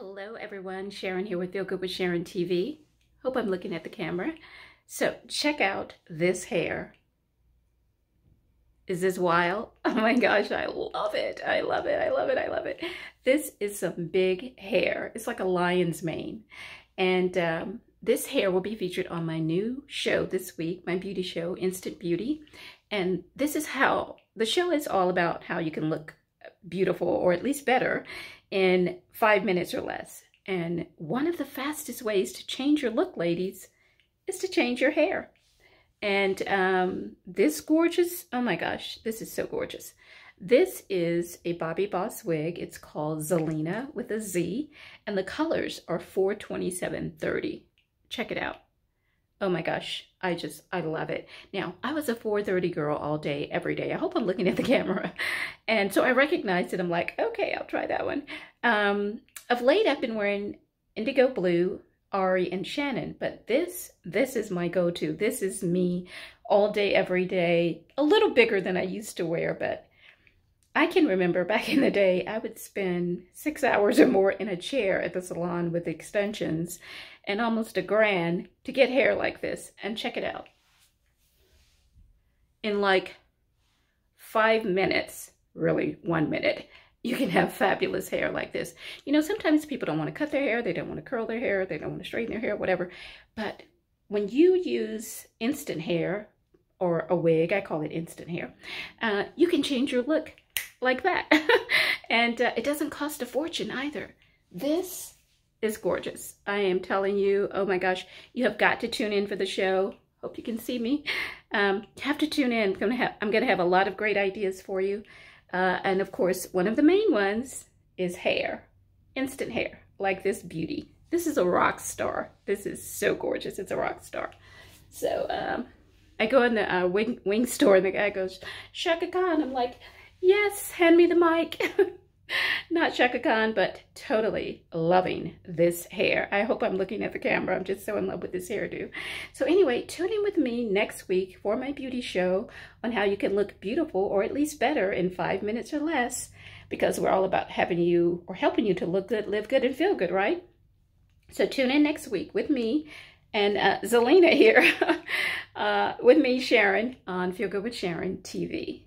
Hello everyone, Sharon here with Feel Good with Sharon TV. Hope I'm looking at the camera. So check out this hair. Is this wild? Oh my gosh, I love it. I love it. I love it. I love it. This is some big hair. It's like a lion's mane. And um, this hair will be featured on my new show this week, my beauty show, Instant Beauty. And this is how, the show is all about how you can look beautiful or at least better in five minutes or less. And one of the fastest ways to change your look, ladies, is to change your hair. And um, this gorgeous, oh my gosh, this is so gorgeous. This is a Bobby Boss wig. It's called Zelina with a Z, and the colors are 42730. Check it out. Oh my gosh, I just, I love it. Now, I was a 4.30 girl all day, every day. I hope I'm looking at the camera. And so I recognized it. I'm like, okay, I'll try that one. Um, of late, I've been wearing indigo blue, Ari, and Shannon. But this, this is my go-to. This is me all day, every day. A little bigger than I used to wear, but I can remember back in the day, I would spend six hours or more in a chair at the salon with extensions and almost a grand to get hair like this. And check it out. In like five minutes, really one minute, you can have fabulous hair like this. You know, sometimes people don't want to cut their hair, they don't want to curl their hair, they don't want to straighten their hair, whatever. But when you use instant hair or a wig, I call it instant hair, uh, you can change your look like that. and uh, it doesn't cost a fortune either. This is gorgeous. I am telling you, oh my gosh, you have got to tune in for the show. Hope you can see me. Um, have to tune in. I'm gonna have a lot of great ideas for you, uh, and of course, one of the main ones is hair, instant hair, like this beauty. This is a rock star. This is so gorgeous. It's a rock star. So um, I go in the uh, wing wing store, and the guy goes, "Shaka Khan." I'm like Yes, hand me the mic. Not Shaka Khan, but totally loving this hair. I hope I'm looking at the camera. I'm just so in love with this hairdo. So anyway, tune in with me next week for my beauty show on how you can look beautiful or at least better in five minutes or less because we're all about having you or helping you to look good, live good, and feel good, right? So tune in next week with me and uh, Zelena here, uh, with me, Sharon, on Feel Good with Sharon TV.